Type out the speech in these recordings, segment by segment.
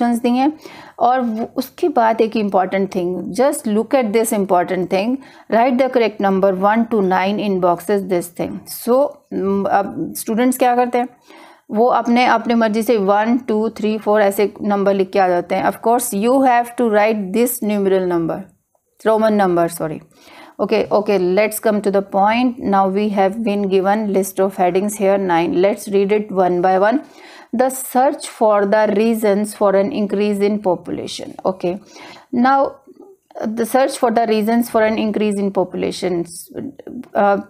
Options दिए हैं और उसके बाद एक important thing just look at this important thing write the correct number one two nine in boxes this thing so अब स्टूडेंट्स क्या करते हैं वो अपने अपने मर्जी से वन टू थ्री फोर ऐसे नंबर लिख के आ जाते हैं of course you have to write this numeral number roman number sorry okay okay let's come to the point now we have been given list of headings here nine let's read it one by one the search for the reasons for an increase in population okay now the search for the reasons for an increase in population uh,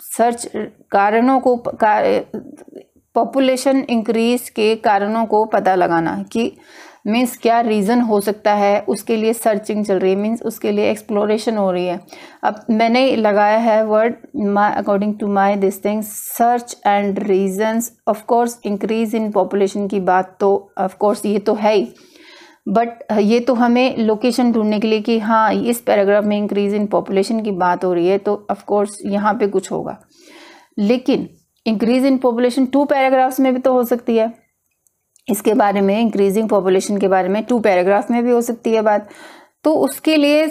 search कारणों को population increase के कारणों को पता लगाना कि means क्या reason हो सकता है उसके लिए सर्चिंग चल रही है मीन्स उसके लिए एक्सप्लोरेशन हो रही है अब मैंने लगाया है word my according to my this thing search and reasons of course increase in population की बात तो ऑफकोर्स ये तो है ही बट ये तो हमें लोकेशन ढूंढने के लिए कि हाँ इस पैराग्राफ में इंक्रीज इन पॉपुलेशन की बात हो रही है तो ऑफकोर्स यहाँ पे कुछ होगा लेकिन increase in population two paragraphs में भी तो हो सकती है इसके बारे में इंक्रीजिंग पॉपुलेशन के बारे में टू पैराग्राफ में भी हो सकती है बात तो उसके लिए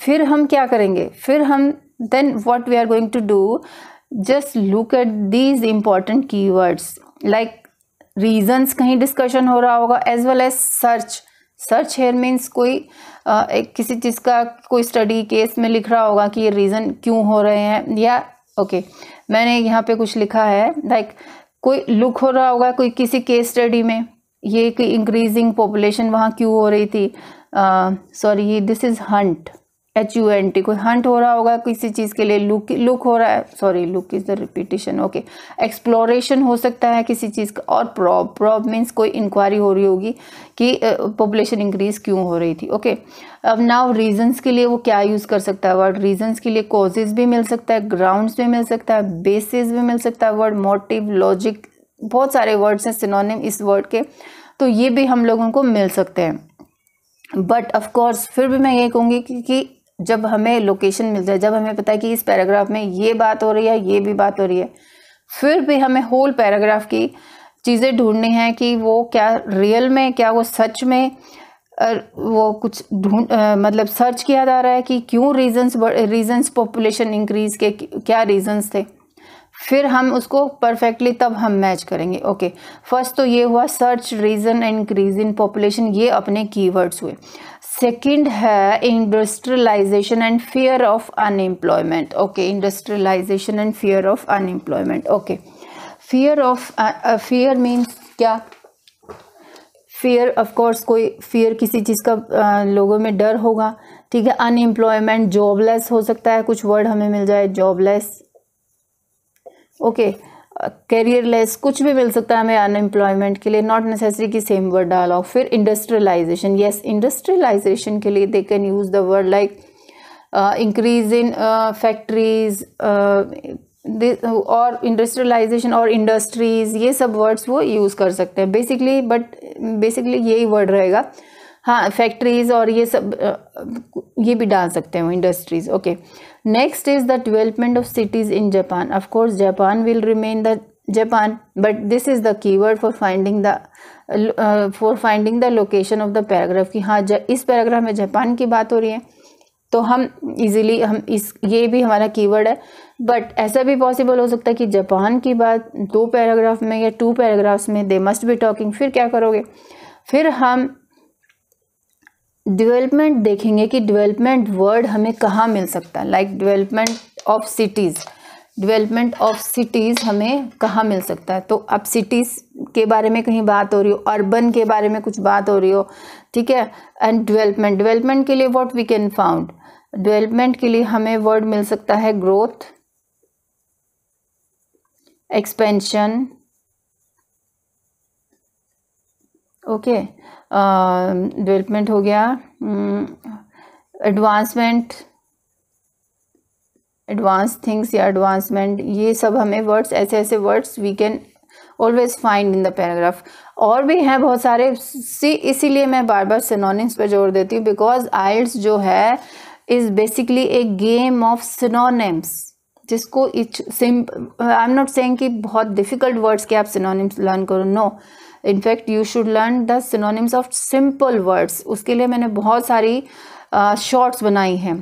फिर हम क्या करेंगे फिर हम then what we are going to do just look at these important keywords like reasons कहीं डिस्कशन हो रहा होगा as well as search search here means कोई एक किसी चीज़ का कोई स्टडी केस में लिख रहा होगा कि ये रीज़न क्यों हो रहे हैं या ओके okay, मैंने यहाँ पे कुछ लिखा है लाइक कोई लुक हो रहा होगा कोई किसी केस स्टडी में ये कि इंक्रीजिंग पॉपुलेशन वहाँ क्यों हो रही थी सॉरी ये this is hunt H U N T कोई हंट हो रहा होगा किसी चीज़ के लिए लुक लुक हो रहा है sorry look is the repetition okay exploration हो सकता है किसी चीज़ का और प्रॉब प्रॉब मीन्स कोई इंक्वायरी हो रही होगी कि पॉपुलेशन इंक्रीज़ क्यों हो रही थी ओके अब नाउ रीजंस के लिए वो क्या यूज़ कर सकता है वर्ड रीजंस के लिए कॉजेज़ भी मिल सकता है ग्राउंड्स भी मिल सकता है बेसिस भी मिल सकता है वर्ड मोटिव लॉजिक बहुत सारे वर्ड्स हैं सिनोनिम इस वर्ड के तो ये भी हम लोगों को मिल सकते हैं बट ऑफकोर्स फिर भी मैं ये कहूँगी कि, कि जब हमें लोकेशन मिल जाए जब हमें पता है कि इस पैराग्राफ में ये बात हो रही है ये भी बात हो रही है फिर भी हमें होल पैराग्राफ की चीज़ें ढूंढनी है कि वो क्या रियल में क्या वो सच में वो कुछ ढूंढ मतलब सर्च किया जा रहा है कि क्यों रीजंस रीजंस पॉपुलेशन इंक्रीज़ के क्या रीजंस थे फिर हम उसको परफेक्टली तब हम मैच करेंगे ओके फर्स्ट तो ये हुआ search reason increase in population ये अपने कीवर्ड्स हुए सेकंड है industrialisation and fear of unemployment okay industrialisation and fear of unemployment okay fear of fear means क्या फियर ऑफ कोर्स कोई फियर किसी चीज़ का आ, uh, लोगों में डर होगा ठीक है अनएम्प्लॉयमेंट जॉबलेस हो सकता है कुछ वर्ड हमें मिल जाए जॉबलेस ओके okay. कैरियरलेस कुछ भी मिल सकता है हमें अनएम्प्लॉयमेंट के लिए नॉट नेसेसरी कि सेम वर्ड डालो फिर इंडस्ट्रियलाइजेशन यस इंडस्ट्रियलाइजेशन के लिए they can use the word like increase in factories और इंडस्ट्रियलाइजेशन और इंडस्ट्रीज़ ये सब वर्ड्स वो यूज़ कर सकते हैं बेसिकली बट बेसिकली यही वर्ड रहेगा हाँ फैक्ट्रीज़ और ये सब uh, ये भी डाल सकते हैं industries okay okay. Next is the development of cities in Japan. Of course, Japan will remain the Japan, but this is the keyword for finding the uh, for finding the location of the paragraph कि हाँ इस paragraph में Japan की बात हो रही है तो हम इजीली हम इस ये भी हमारा कीवर्ड है बट ऐसा भी पॉसिबल हो सकता है कि जापान की बात दो पैराग्राफ में या टू पैराग्राफ्स में दे मस्ट बी टॉकिंग फिर क्या करोगे फिर हम डिवेलपमेंट देखेंगे कि डिवेलपमेंट वर्ड हमें कहाँ मिल सकता है like development of cities development of cities हमें कहाँ मिल सकता है तो अब सिटीज़ के बारे में कहीं बात हो रही हो अर्बन के बारे में कुछ बात हो रही हो ठीक है एंड डिवेलपमेंट डिवेलपमेंट के लिए what we can found development के लिए हमें वर्ड मिल सकता है growth expansion okay okay. Development हो गया एडवांसमेंट एडवांस थिंग्स या एडवांसमेंट ये सब हमें वर्ड्स ऐसे ऐसे words we can always find in the paragraph और भी हैं बहुत सारे सी इसीलिए मैं बार बार सिनोनिम्स पर जोर देती हूँ बिकॉज आइल्स जो है is basically a game of synonyms जिसको इच सिंप आई एम नॉट सेंग कि बहुत डिफ़िकल्ट वर्ड्स के आप सिनोनिम्स लर्न करो no no. In fact you should learn the synonyms of simple words उसके लिए मैंने बहुत सारी शॉर्ट्स uh, बनाई हैं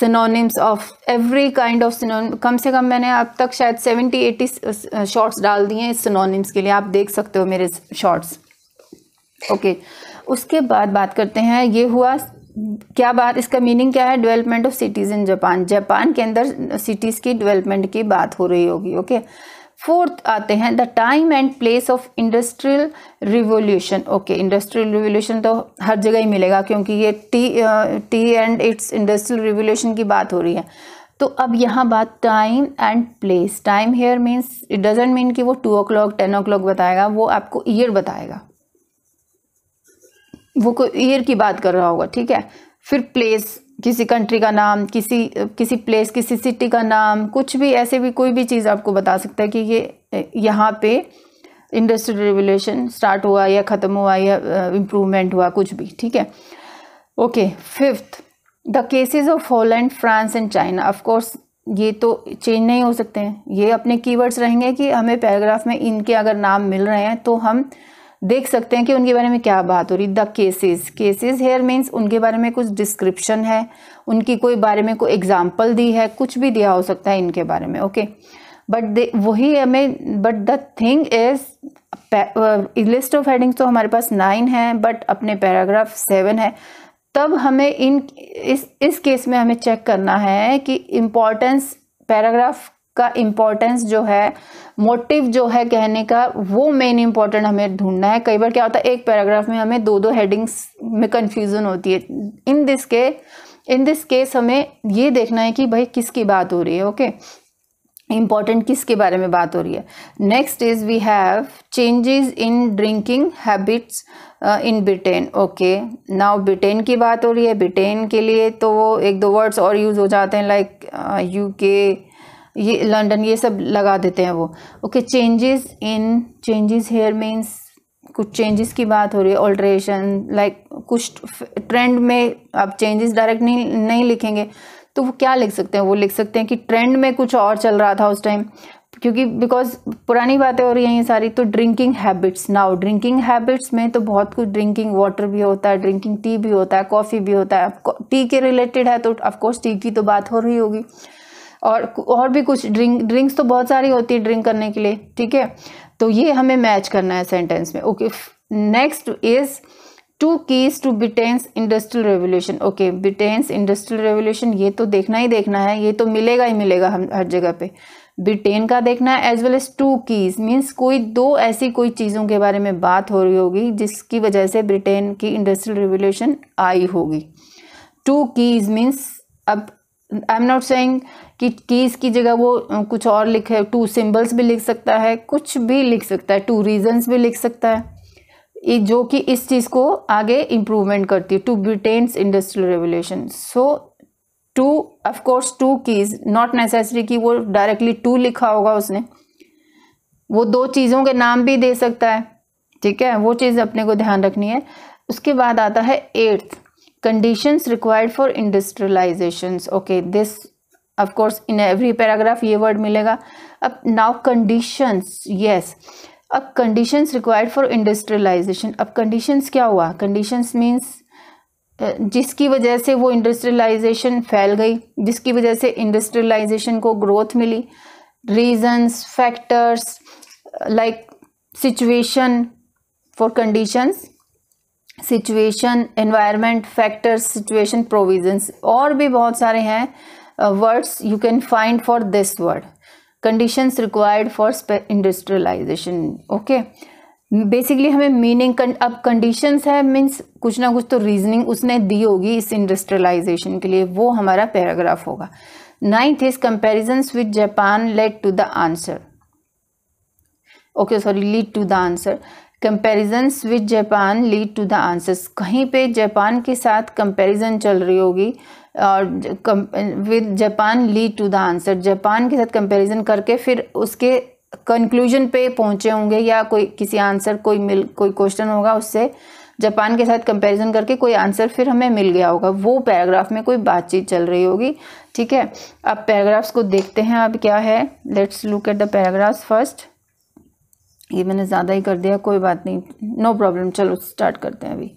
synonyms of every kind of synon कम से कम मैंने अब तक शायद सेवेंटी एटी शॉर्ट्स डाल दिए हैं सिनोनिम्स के लिए आप देख सकते हो मेरे शॉर्ट्स ओके okay. उसके बाद बात करते हैं ये हुआ क्या बात इसका मीनिंग क्या है development of cities in Japan Japan के अंदर सिटीज़ की डेवलपमेंट की बात हो रही होगी ओके okay? फोर्थ आते हैं the time and place of industrial revolution okay industrial revolution तो हर जगह ही मिलेगा क्योंकि ये T T and it's industrial revolution की बात हो रही है तो अब यहाँ बात time and place time here means it doesn't mean कि वो two o'clock ten o'clock बताएगा वो आपको ईयर बताएगा वो कोई ईयर की बात कर रहा होगा ठीक है फिर प्लेस किसी कंट्री का नाम किसी किसी प्लेस किसी सिटी का नाम कुछ भी ऐसे भी कोई भी चीज़ आपको बता सकता है कि ये यहाँ पे इंडस्ट्रियल रिवोल्यूशन स्टार्ट हुआ या ख़त्म हुआ या इम्प्रूवमेंट हुआ कुछ भी ठीक है okay fifth the cases of Holland France and China of course ये तो चेंज नहीं हो सकते हैं ये अपने कीवर्ड्स रहेंगे कि हमें पैराग्राफ में इनके अगर नाम मिल रहे हैं तो हम देख सकते हैं कि उनके बारे में क्या बात हो रही the cases cases here means उनके बारे में कुछ डिस्क्रिप्शन है उनकी कोई बारे में कोई एग्जाम्पल दी है कुछ भी दिया हो सकता है इनके बारे में ओके बट दे वही हमें but the thing is list of headings तो हमारे पास नाइन है बट अपने पैराग्राफ सेवन है तब हमें इन इस इस केस में हमें चेक करना है कि इम्पॉर्टेंस पैराग्राफ उसका इम्पोर्टेंस जो है मोटिव जो है कहने का वो मेन इम्पोर्टेंट हमें ढूंढना है कई बार क्या होता है एक पैराग्राफ में हमें दो दो हेडिंग्स में कन्फ्यूज़न होती है इन दिस के इन दिस केस हमें ये देखना है कि भाई किसकी बात हो रही है ओके इम्पॉर्टेंट किसके बारे में बात हो रही है next is we have changes in drinking habits in Britain okay now Britain की बात हो रही है ब्रिटेन के लिए तो वो एक दो वर्ड्स और यूज़ हो जाते हैं लाइक यू के ये लंडन ये सब लगा देते हैं वो okay changes in changes here means कुछ चेंजेस की बात हो रही है ऑल्ट्रेशन लाइक कुछ ट्रेंड में आप चेंजेस डायरेक्ट नहीं नहीं लिखेंगे तो वो क्या लिख सकते हैं वो लिख सकते हैं कि ट्रेंड में कुछ और चल रहा था उस टाइम क्योंकि बिकॉज पुरानी बातें हो रही हैं ये सारी तो drinking habits now drinking habits में तो बहुत कुछ ड्रिंकिंग वाटर भी होता है ड्रिंकिंग टी भी होता है कॉफ़ी भी होता है टी के रिलेटेड है तो ऑफकोर्स टी की तो बात हो रही होगी और और भी कुछ ड्रिंक ड्रिंक्स तो बहुत सारी होती है ड्रिंक करने के लिए ठीक है तो ये हमें मैच करना है सेंटेंस में okay next is two keys to Britain's industrial revolution okay Britain's industrial revolution ये तो देखना ही देखना है ये तो मिलेगा ही मिलेगा हम हर जगह पे ब्रिटेन का देखना है as well as two keys means कोई दो ऐसी कोई चीज़ों के बारे में बात हो रही होगी जिसकी वजह से ब्रिटेन की इंडस्ट्रियल रेवोल्यूशन आई होगी टू कीज मीन्स अब आई एम नॉट सेइंग कि कीज़ की जगह वो कुछ और लिखे टू सिम्बल्स भी लिख सकता है कुछ भी लिख सकता है टू रीजन्स भी लिख सकता है जो कि इस चीज़ को आगे इम्प्रूवमेंट करती है to Britain's industrial revolution so two of course two keys not necessary कि वो डायरेक्टली टू लिखा होगा उसने वो दो चीज़ों के नाम भी दे सकता है ठीक है वो चीज़ अपने को ध्यान रखनी है उसके बाद आता है eighth conditions required for industrializations okay this of course in every paragraph ye word milega ab now conditions yes ab conditions required for industrialization ab conditions kya hua conditions means जिसकी वजह से वो इंडस्ट्रियलाइजेशन फैल गई जिसकी वजह से industrialisation को ग्रोथ मिली reasons factors like situation for conditions situation environment factors situation provisions और भी बहुत सारे हैं words you can find for this word conditions required for industrialisation okay basically हमें मीनिंग अब कंडीशंस है मीन्स कुछ ना कुछ तो रीजनिंग उसने दी होगी इस इंडस्ट्रियलाइजेशन के लिए वो हमारा पैराग्राफ होगा ninth is comparison with Japan late to the answer okay sorry lead to the answer comparisons with Japan lead to the answers कहीं पे जापान के साथ कंपेरिजन चल रही होगी और with Japan lead to the answer Japan के साथ कंपेरिजन करके फिर उसके कंक्लूजन पे पहुँचे होंगे या कोई किसी आंसर कोई मिल कोई क्वेश्चन होगा उससे जापान के साथ कंपेरिजन करके कोई आंसर फिर हमें मिल गया होगा वो पैराग्राफ में कोई बातचीत चल रही होगी ठीक है अब पैराग्राफ्स को देखते हैं अब क्या है let's look at the paragraphs first ये मैंने ज़्यादा ही कर दिया कोई बात नहीं नो प्रॉब्लम चलो स्टार्ट करते हैं अभी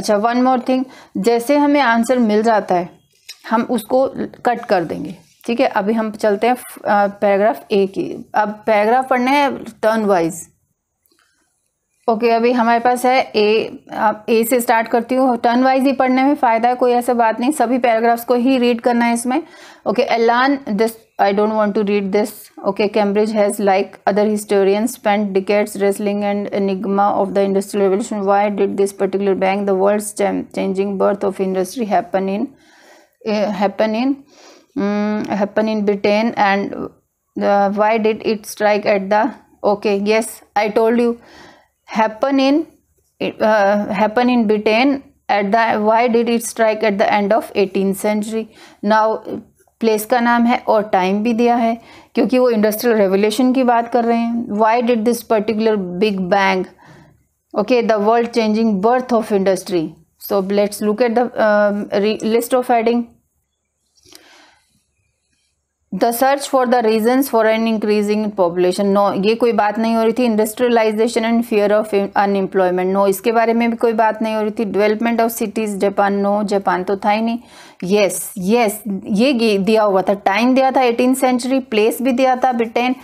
अच्छा वन मोर थिंग जैसे हमें आंसर मिल जाता है हम उसको कट कर देंगे ठीक है अभी हम चलते हैं पैराग्राफ ए की अब पैराग्राफ पढ़ने हैं टर्न वाइज ओके अभी हमारे पास है ए आप ए से स्टार्ट करती हूँ टर्न वाइज ही पढ़ने में फ़ायदा है कोई ऐसा बात नहीं सभी पैराग्राफ्स को ही रीड करना है इसमें ओके एलान this I don't want to read this. Okay, Cambridge has, like other historians, spent decades wrestling and enigma of the Industrial Revolution. Why did this particular bank, the world's changing birth of industry, happen in uh, happen in um, happen in Britain, and why did it strike at the? Okay, yes, I told you, happen in uh, happen in Britain at the why did it strike at the end of 18th century now place का नाम है और time भी दिया है क्योंकि वो industrial revolution की बात कर रहे हैं why did this particular big bang okay the world changing birth of industry so let's look at the list of heading the search for the reason for an increasing population no ये कोई बात नहीं हो रही थी industrialisation and fear of unemployment no इसके बारे में भी कोई बात नहीं हो रही थी development of cities Japan no Japan तो था ही नहीं येस yes, येस yes, ये दिया हुआ था टाइम दिया था एटीन सेंचुरी प्लेस भी दिया था Britain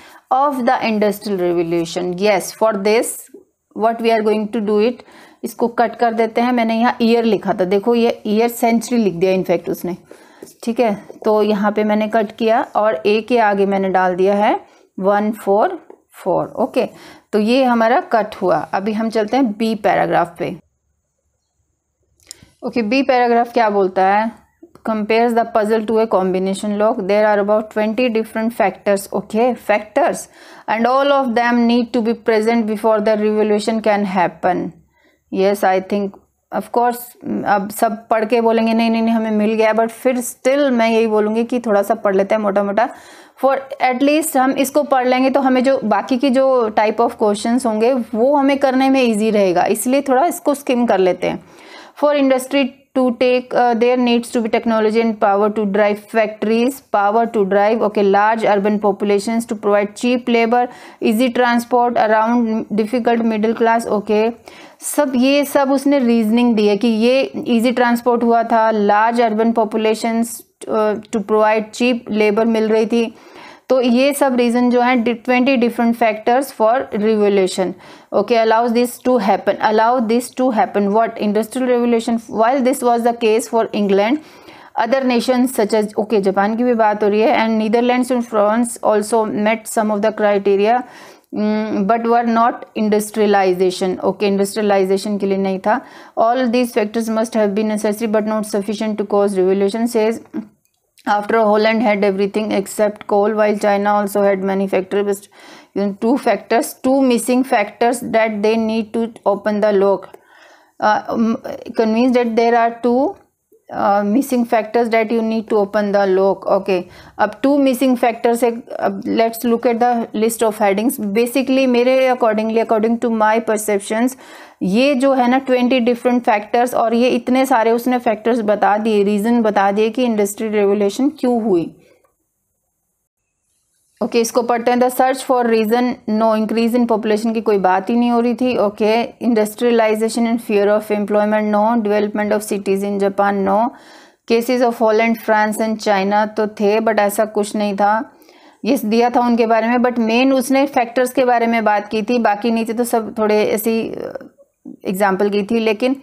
of the industrial revolution yes for this what we are going to do it इसको कट कर देते हैं मैंने यहाँ ईयर लिखा था देखो ये ईयर सेंचुरी लिख दिया इनफैक्ट उसने ठीक है तो यहाँ पे मैंने कट किया और ए के आगे मैंने डाल दिया है वन फोर फोर ओके तो ये हमारा कट हुआ अभी हम चलते हैं बी पैराग्राफ पे ओके बी पैराग्राफ क्या बोलता है compare the puzzle to a combination lock there are about twenty different factors okay factors and all of them need to be present before the revolution can happen yes I think of course अब सब पढ़ के बोलेंगे नहीं नहीं नहीं हमें मिल गया बट फिर स्टिल मैं यही बोलूँगी कि थोड़ा सा पढ़ लेते हैं मोटा मोटा फॉर एटलीस्ट हम इसको पढ़ लेंगे तो हमें जो बाकी की जो टाइप ऑफ क्वेश्चन होंगे वो हमें करने में ईजी रहेगा इसलिए थोड़ा इसको स्किम कर लेते हैं for industry to take uh, there needs to be technology and power to drive factories power to drive okay large urban populations to provide cheap labor easy transport around difficult middle class okay सब ये सब उसने reasoning दी है कि ये easy transport हुआ था large urban populations to provide cheap labour मिल रही थी तो ये सब रीजन जो है twenty different factors for revolution okay allow this to happen allow this to happen what industrial revolution while this was the case for England other nation such as okay Japan की भी बात हो रही है and Netherland and France also met some of the criteria but were not industrialisation okay industrialisation के लिए नहीं था all these factors must have be necessary but not sufficient to cause revolution says After Holland had everything except coal, while China also had manufacturers, two factors, two missing factors that they need to open the lock. Uh, um, convinced that there are two missing factors that you need to open the lock okay अब two missing factors है let's look at the list of headings basically मेरे accordingly according to my perceptions ये जो है ना twenty different factors और ये इतने सारे उसने फैक्टर्स बता दिए रीजन बता दिए कि इंडस्ट्री रेगुलेशन क्यों हुई ओके okay, इसको पढ़ते हैं the search for reason no increase in population की कोई बात ही नहीं हो रही थी okay industrialisation and fear of employment no development of cities in Japan no cases of Holland France and China तो थे बट ऐसा कुछ नहीं था ये दिया था उनके बारे में बट मेन उसने फैक्टर्स के बारे में बात की थी बाकी नीचे तो सब थोड़े ऐसी एग्जाम्पल uh, की थी लेकिन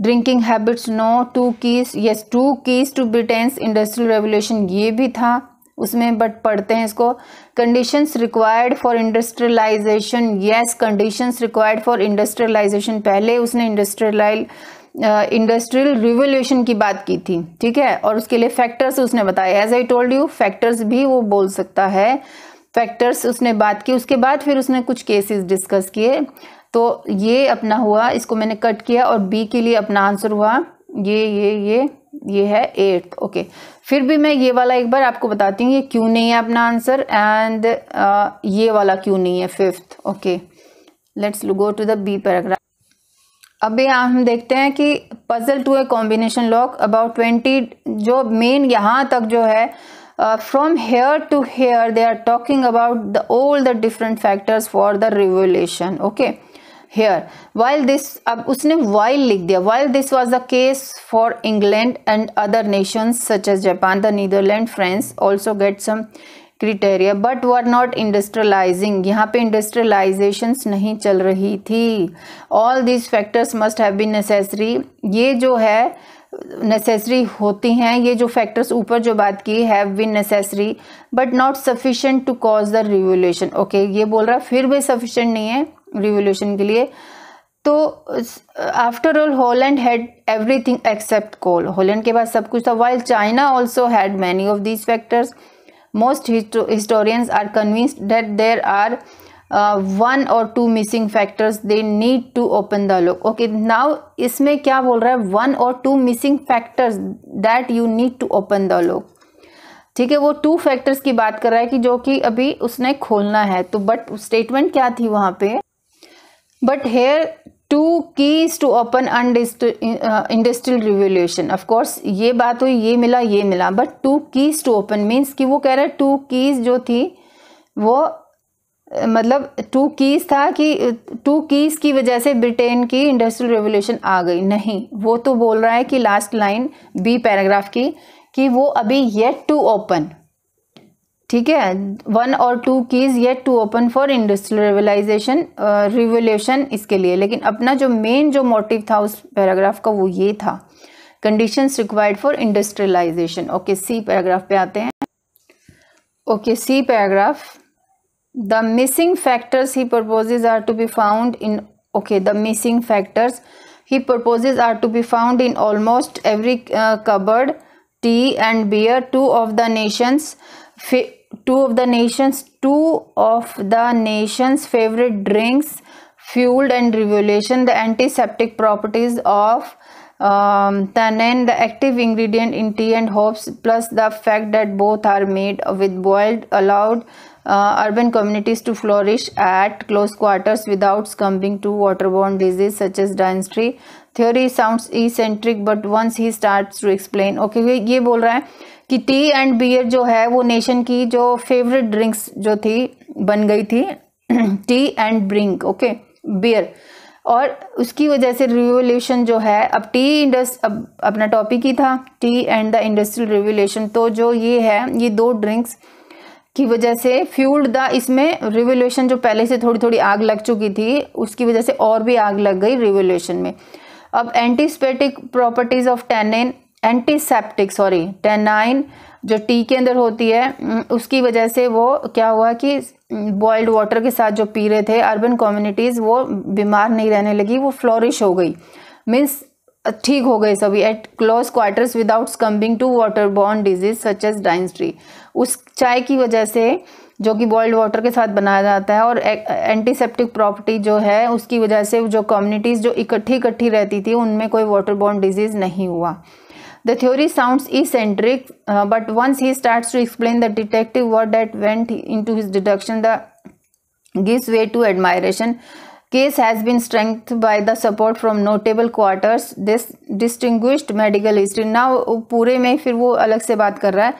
drinking habits no two keys yes two keys to Britain's industrial revolution ये भी था उसमें बट पढ़ते हैं इसको conditions required for industrialisation yes conditions required for industrialisation पहले उसने इंडस्ट्रियलाइज इंडस्ट्रियल रिवोल्यूशन की बात की थी ठीक है और उसके लिए फैक्टर्स उसने बताया as I told you factors भी वो बोल सकता है फैक्टर्स उसने बात की उसके बाद फिर उसने कुछ केसेस डिस्कस किए तो ये अपना हुआ इसको मैंने कट किया और बी के लिए अपना आंसर हुआ ये ये ये ये है एट्थ ओके फिर भी मैं ये वाला एक बार आपको बताती हूँ ये क्यों नहीं है अपना आंसर एंड uh, ये वाला क्यों नहीं है fifth okay let's go to the B paragraph अभी हम देखते हैं कि puzzle to a combination lock about twenty जो मेन यहाँ तक जो है from here to here they are talking about the all the different factors for the revolution okay here while this अब उसने वाइल लिख दिया while this was the case for England and other nations such as Japan the Netherland France also get some criteria but were not industrialising यहाँ पे industrialisation नहीं चल रही थी all this factors must have been necessary ये जो है necessary होती हैं ये जो फैक्टर्स ऊपर जो बात की have been necessary but not sufficient to cause the revolution okay ये बोल रहा फिर भी सफिशिएंट नहीं है रिवोल्यूशन के लिए तो after all Holland had everything except coal Holland के पास सब कुछ था while China also had many of these factors most historians are convinced that there are one or two missing factors they need to open the lock okay now इसमें क्या बोल रहा है one or two missing factors that you need to open the lock ठीक है वो two factors की बात कर रहा है कि जो कि अभी उसने खोलना है तो बट स्टेटमेंट क्या थी वहाँ पे but here two keys to open industrial revolution of course ये बात हुई ये मिला ये मिला but two keys to open means कि वो कह रहा है टू कीज जो थी वो मतलब टू कीज़ था कि टू कीज़ की वजह से ब्रिटेन की इंडस्ट्रियल रेवोल्यूशन आ गई नहीं वो तो बोल रहा है कि लास्ट लाइन बी पैराग्राफ की कि वो अभी येट टू ओपन ठीक है one or two keys yet to open for industrial रेवलाइजेशन रिवोल्यूशन इसके लिए लेकिन अपना जो मेन जो मोटिव था उस पैराग्राफ का वो ये था conditions required for industrialisation okay C paragraph पे आते हैं okay C paragraph the missing factors he proposes are to be found in okay the missing factors he proposes are to be found in almost every uh, cupboard tea and beer two of the nations two of the nations two of the nations favorite drinks fueled and revelation. the antiseptic properties of um, tannin the active ingredient in tea and hops plus the fact that both are made with boiled allowed urban communities to flourish at close quarters without succumbing to waterborne disease such as dysentery theory sounds eccentric but once he starts to explain okay ये बोल रहा है कि T and beer जो है वो nation की जो फेवरेट ड्रिंक्स जो थी बन गई थी tea and brink okay beer और उसकी वजह से रिवोल्यूशन जो है अब टी इंडस्ट अब अपना टॉपिक ही था tea and the industrial revolution तो जो ये है ये दो ड्रिंक्स की वजह से फ्यूल्ड द इसमें रिवोल्यूशन जो पहले से थोड़ी थोड़ी आग लग चुकी थी उसकी वजह से और भी आग लग गई रिवोल्यूशन में अब antiseptic properties of tannin antiseptic sorry tannin जो टी के अंदर होती है उसकी वजह से वो क्या हुआ कि बॉइल्ड वाटर के साथ जो पी रहे थे अर्बन कम्युनिटीज़ वो बीमार नहीं रहने लगी वो फ्लोरिश हो गई मीन्स ठीक हो गए सभी at close quarters without succumbing to water borne disease such as dysentery उस चाय की वजह से जो कि बॉइल्ड वाटर के साथ बनाया जाता है और एंटीसेप्टिक प्रॉपर्टी जो है उसकी वजह से जो कम्युनिटीज़ जो इकट्ठी इकट्ठी रहती थी उनमें कोई वाटर बॉर्न डिजीज़ नहीं हुआ the theory sound eccentric but once he start to explain the detective word that went into his deduction the gives way to admiration case has been strengthened by the support from notable quarters this distinguished medical history now पूरे में फिर वो अलग से बात कर रहा है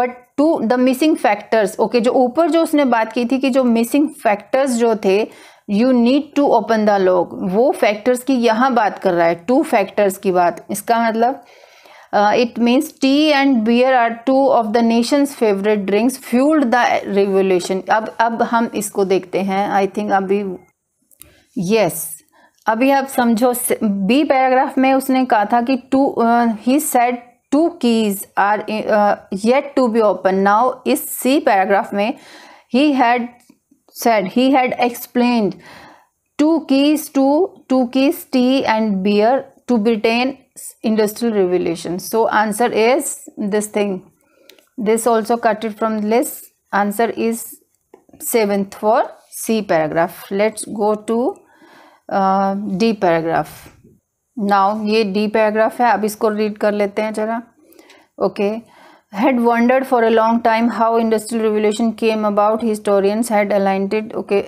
but two the missing factors okay जो ऊपर जो उसने बात की थी कि जो मिसिंग फैक्टर्स जो थे you need to open the lock वो फैक्टर्स की यहाँ बात कर रहा है टू फैक्टर्स की बात इसका मतलब it means tea and beer are two of the nations favourite drinks fuelled the revolution अब अब हम इसको देखते हैं आई थिंक अभी यस अभी आप समझो बी पैराग्राफ में उसने कहा था कि two he set two keys are yet to be open now इस सी पैराग्राफ में he had said he had explain two keys to two keys tea and beer to Britain industrial revolution so answer is this thing this also cut it from this answer is seventh for C paragraph let's go to D paragraph now ये D paragraph है अब इसको read कर लेते हैं जरा okay had wondered for a long time how industrial revolution came about historians had alighted okay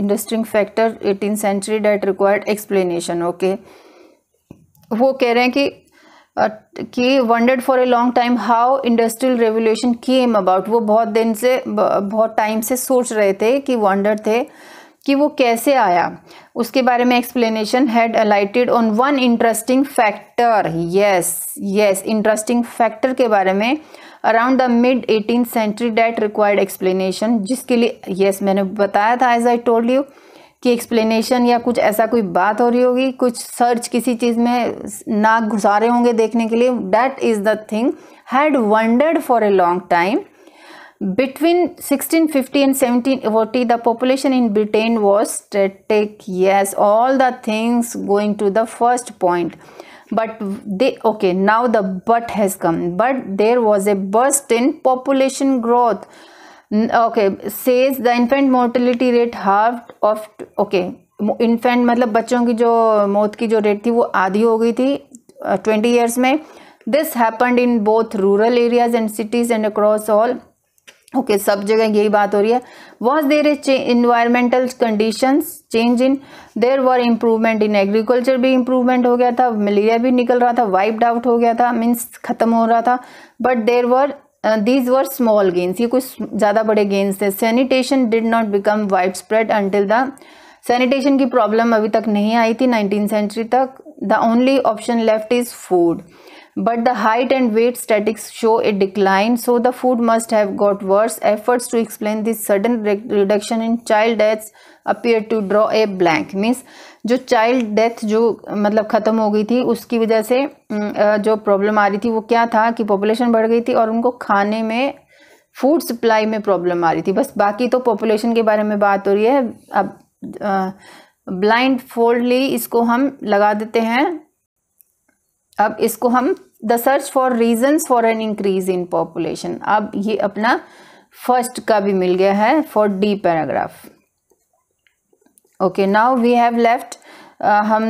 interesting factor eighteen century that required explanation okay वो कह रहे हैं कि कि wondered for a long time how industrial revolution came about वो बहुत दिन से बहुत टाइम से सोच रहे थे कि वंडर थे कि वो कैसे आया उसके बारे में explanation had alighted on one interesting factor yes yes interesting factor के बारे में around the mid eighteen century that required explanation जिसके लिए यस yes, मैंने बताया था एज आई टोल्ड यू कि एक्सप्लेनेशन या कुछ ऐसा कोई बात हो रही होगी कुछ सर्च किसी चीज़ में ना घुसा रहे होंगे देखने के लिए that is the thing had wondered for a long time Between 1650 and 1740, the population in Britain was static. Yes, all the things going to the first point. But they, okay, now the but has come. But there was a burst in population growth. Okay, says the infant mortality rate halved of, okay, infant, मतलब बच्चों की जो मौत की जो rate थी वो आधी हो गई थी ट्वेंटी uh, में This happened in both rural areas and cities and across all. Okay okay, सब जगह यही बात हो रही है was there is environmental condition change in there were improvement in agriculture भी इम्प्रूवमेंट हो गया था मलेरिया भी निकल रहा था वाइप्ड आउट हो गया था मीन्स खत्म हो रहा था but there were these were small gains ये कुछ ज़्यादा बड़े गेंस थे sanitation did not become widespread until the sanitation की प्रॉब्लम अभी तक नहीं आई थी नाइनटीन सेंचुरी तक the only option left is food but the height and weight statistics show a decline so the food must have got worse efforts to explain this sudden re reduction in child deaths appear to draw a blank means जो child death जो मतलब ख़त्म हो गई थी उसकी वजह से जो प्रॉब्लम आ रही थी वो क्या था कि पॉपुलेशन बढ़ गई थी और उनको खाने में फूड सप्लाई में प्रॉब्लम आ रही थी बस बाकी तो पॉपुलेशन के बारे में बात हो रही है अब ब्लाइंड फोल्डली इसको हम लगा देते हैं अब इसको हम the search for reasons for an increase in population अब ये अपना फर्स्ट का भी मिल गया है for D paragraph okay now we have left हम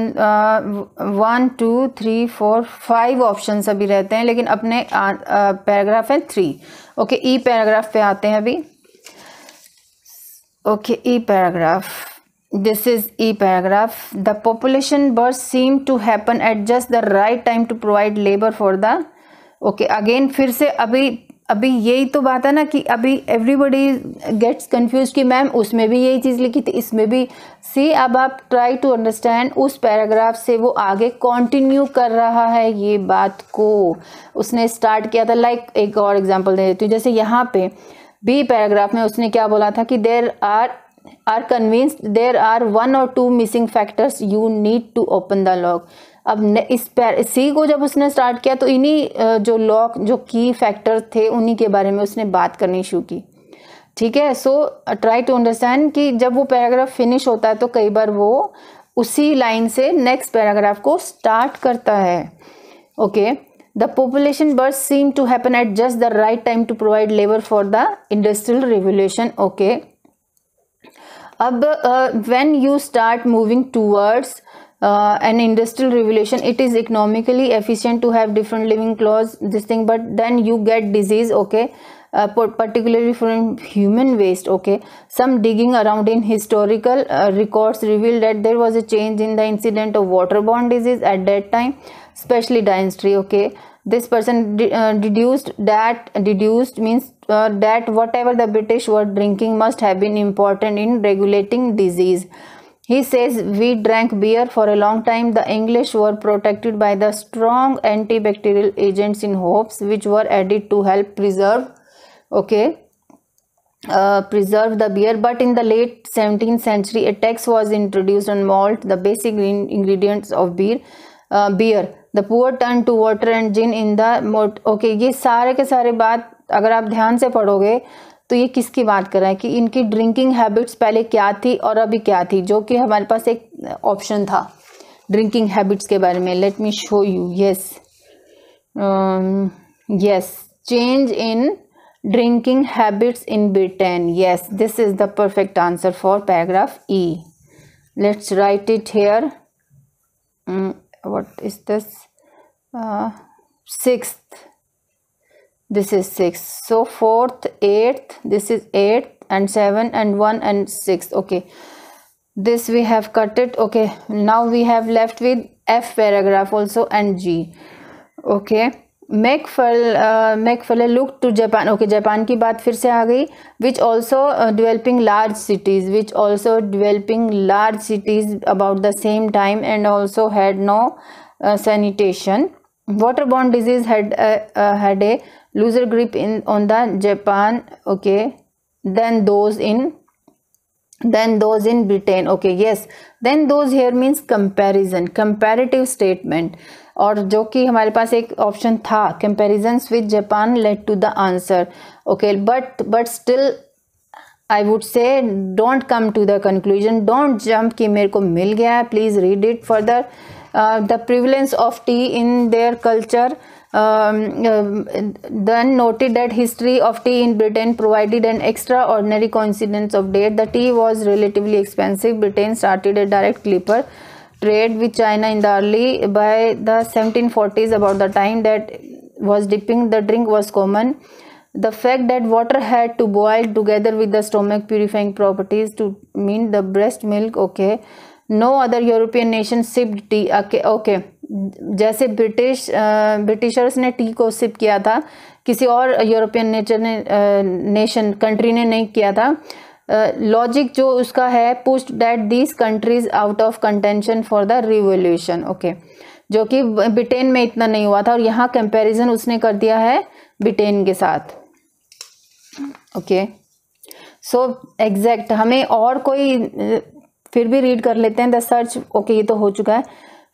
one two three four five option अभी रहते हैं लेकिन अपने पैराग्राफ uh, uh, है थ्री ओके ई पैराग्राफ पे आते हैं अभी okay E paragraph this is e paragraph the population burst seem to happen at just the right time to provide labor for the okay again फिर से अभी अभी यही तो बात है ना कि अभी एवरीबडी गेट्स कन्फ्यूज कि मैम उसमें भी यही चीज़ लिखी थी इसमें भी सी अब आप ट्राई टू अंडरस्टैंड उस पैराग्राफ से वो आगे कॉन्टिन्यू कर रहा है ये बात को उसने स्टार्ट किया था लाइक like, एक और एग्जाम्पल दे देती हूँ जैसे यहाँ पे बी पैराग्राफ में उसने क्या बोला था कि there are are convinced there are one or two missing factors you need to open the lock अब इस सी को जब उसने स्टार्ट किया तो इन्हीं जो लॉक जो की फैक्टर थे उन्हीं के बारे में उसने बात करनी शुरू की ठीक है सो ट्राई टू अंडरस्टैंड कि जब वो पैराग्राफ फिनिश होता है तो कई बार वो उसी लाइन से नेक्स्ट पैराग्राफ को स्टार्ट करता है okay the population birth seem to happen at just the right time to provide labour for the industrial revolution okay अब when you start moving towards an industrial revolution it is economically efficient to have different living clothes. this thing but then you get disease okay uh, particularly from human waste okay some digging around in historical uh, records revealed that there was a change in the incident of waterborne disease at that time especially dysentery okay this person uh, deduced that deduced means uh, that whatever the british were drinking must have been important in regulating disease he says we drank beer for a long time the english were protected by the strong antibacterial agents in hopes which were added to help preserve okay uh, preserve the beer but in the late 17th century a tax was introduced on malt the basic ingredients of beer uh, beer the poor turn to water and gin in the okay ये सारे के सारे बात अगर आप ध्यान से पढ़ोगे तो ये किसकी बात कर रहे हैं कि इनकी ड्रिंकिंग हैबिट्स पहले क्या थी और अभी क्या थी जो कि हमारे पास एक ऑप्शन था ड्रिंकिंग हैबिट्स के बारे में let me show you yes yes change in drinking habits in Britain yes this is the perfect answer for paragraph E let's write it here what is this uh, sixth this is six so fourth eighth this is eighth and seven and one and six okay this we have cut it okay now we have left with f paragraph also and g okay Macfarlane Macfarlane look to Japan okay Japan की बात फिर से आ गई which also developing large cities which also developing large cities about the same time and also had no sanitation water बॉन्ड disease had had a looser grip in on the Japan okay then those in then those in britain okay yes then those here means comparison comparative statement और जो कि हमारे पास एक option था comparison with Japan late to the answer okay but but still I would say don't come to the conclusion don't jump कि मेरे को मिल गया है please read it further the prevalence of tea in their culture then noted that history of tea in Britain provided an extraordinary coincidence of that the tea was relatively expensive Britain started a direct clipper trade with China in the early by the 1740s about the time that was dipping the drink was common. The fact that water had to boil together with the stomach purifying properties to mean the breast milk okay. No other European nation sipped tea okay okay. जैसे British Britishers ने tea को sip किया था किसी और European nature ने nation country ने नहीं किया था लॉजिक जो उसका है pushed that these countries out of contention for the revolution okay जो कि ब्रिटेन में इतना नहीं हुआ था और यहाँ कंपैरिजन उसने कर दिया है ब्रिटेन के साथ ओके सो एग्जैक्ट हमें और कोई फिर भी रीड कर लेते हैं द सर्च ओके ये तो हो चुका है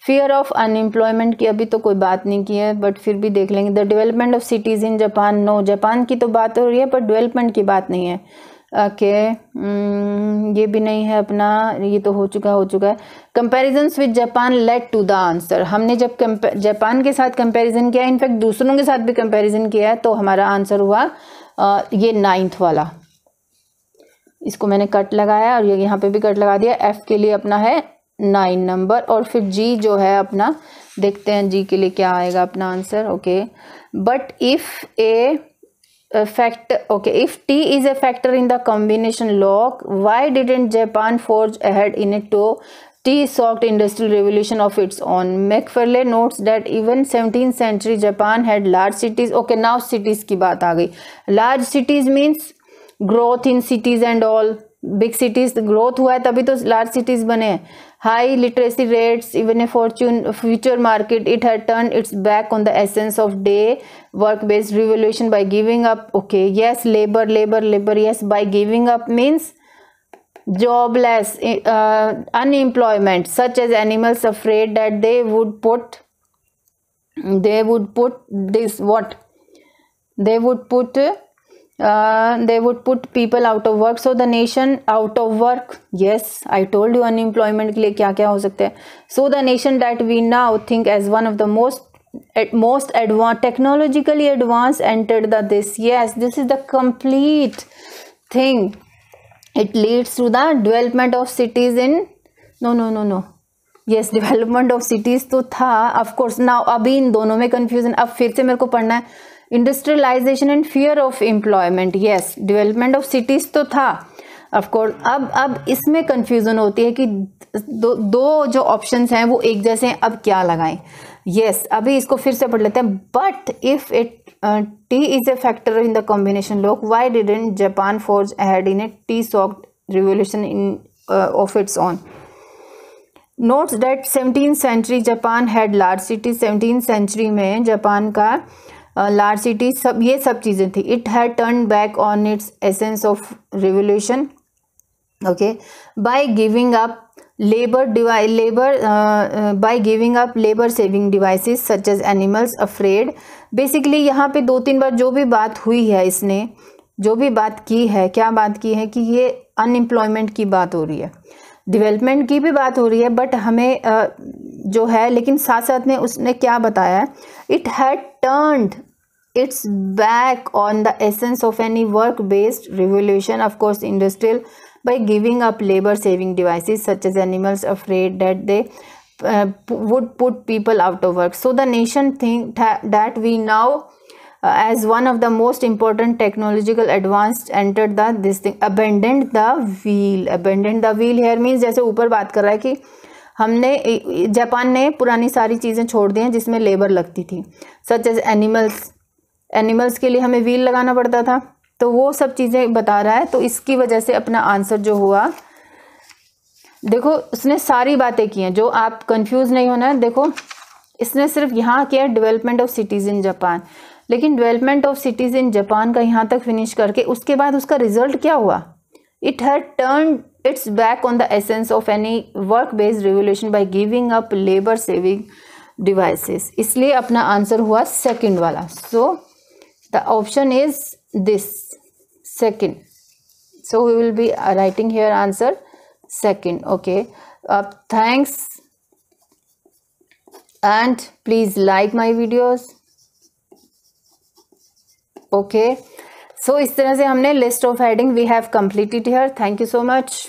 फियर ऑफ अनएम्प्लॉयमेंट की अभी तो कोई बात नहीं की है बट फिर भी देख लेंगे the development of cities in Japan no Japan की तो बात हो रही है पर डेवलपमेंट की बात नहीं है के ये भी नहीं है अपना ये तो हो चुका हो चुका है comparisons with Japan late to the answer हमने जब जापान के साथ कंपेरिज़न किया इनफैक्ट दूसरों के साथ भी कंपेरिजन किया है तो हमारा आंसर हुआ ये नाइन्थ वाला इसको मैंने कट लगाया और ये यहाँ पे भी कट लगा दिया एफ के लिए अपना है नाइन नंबर और फिर जी जो है अपना देखते हैं जी के लिए क्या आएगा अपना answer okay but if a a factor okay if t is a factor in the combination log why didn't japan forge ahead in it to t soaked industrial revolution of its own macfarlane notes that even 17th century japan had large cities okay now cities ki baat aa gayi large cities means growth in cities and all big cities growth हुआ है तभी तो large cities बने हैं high literacy rates even a fortune future market it had turn its back on the essence of the work based revolution by giving up okay yes labour labour labour yes by giving up means jobless unemployment such as animals afraid afraid they would put they would put this what they would put they would put people out of work so the nation out of work yes I told you unemployment के लिए क्या क्या हो सकते हैं so the nation that we now think as one of the most most advance technologically advance enter the this yes this is the complete thing it leads to the development of cities in no no no no yes development of cities तो था of course ना अभी इन दोनों में confusion अब फिर से मेरे को पढ़ना है industrialisation and fear of employment yes development of cities तो था ऑफकोर्स अब अब इसमें कन्फ्यूज़न होती है कि दो दो जो ऑप्शन हैं वो एक जैसे हैं अब क्या लगाएं यस yes, अभी इसको फिर से पढ़ लेते हैं but if it T is a factor in the combination look why didn't Japan forge had in a T sucked revolution in of its on notes that seventeen century Japan had large city seventeen century में Japan का uh, large city सब ये सब चीज़ें थी it had turn back on its essence of revolution okay by giving up labour device labour by giving up labour saving devices such as animals afraid basically यहाँ पे दो तीन बार जो भी बात हुई है इसने जो भी बात की है क्या बात की है कि ये अनएम्प्लॉयमेंट की बात हो रही है डिवेलपमेंट की भी बात हो रही है बट हमें uh, जो है लेकिन साथ साथ में उसने क्या बताया it had turned it's back on the essence of any work based revolution of course industrial by giving up labor saving devices such as animals afraid that they uh, would put people out of work so the nation think that we now uh, as one of the most important technological advanced entered the this thing abandoned the wheel abandoned the wheel here means जैसे ऊपर बात कर रहा है कि हमने Japan ने पुरानी सारी चीज़ें छोड़ दी हैं जिसमें लेबर लगती थी सच एज एनिमल्स एनिमल्स के लिए हमें व्हील लगाना पड़ता था तो वो सब चीज़ें बता रहा है तो इसकी वजह से अपना आंसर जो हुआ देखो उसने सारी बातें की हैं जो आप कंफ्यूज नहीं होना है देखो इसने सिर्फ यहाँ किया है development of cities in Japan लेकिन development of cities in Japan का यहाँ तक फिनिश करके उसके बाद उसका रिजल्ट क्या हुआ it had turn its back on the essence of any work based revolution by giving up labour saving devices इसलिए अपना आंसर हुआ सेकेंड वाला सो so, the option is this second so we will be uh, writing here answer second okay uh, thanks and please like my videos okay so is तरह से हमने list of heading we have completed Thank you so much.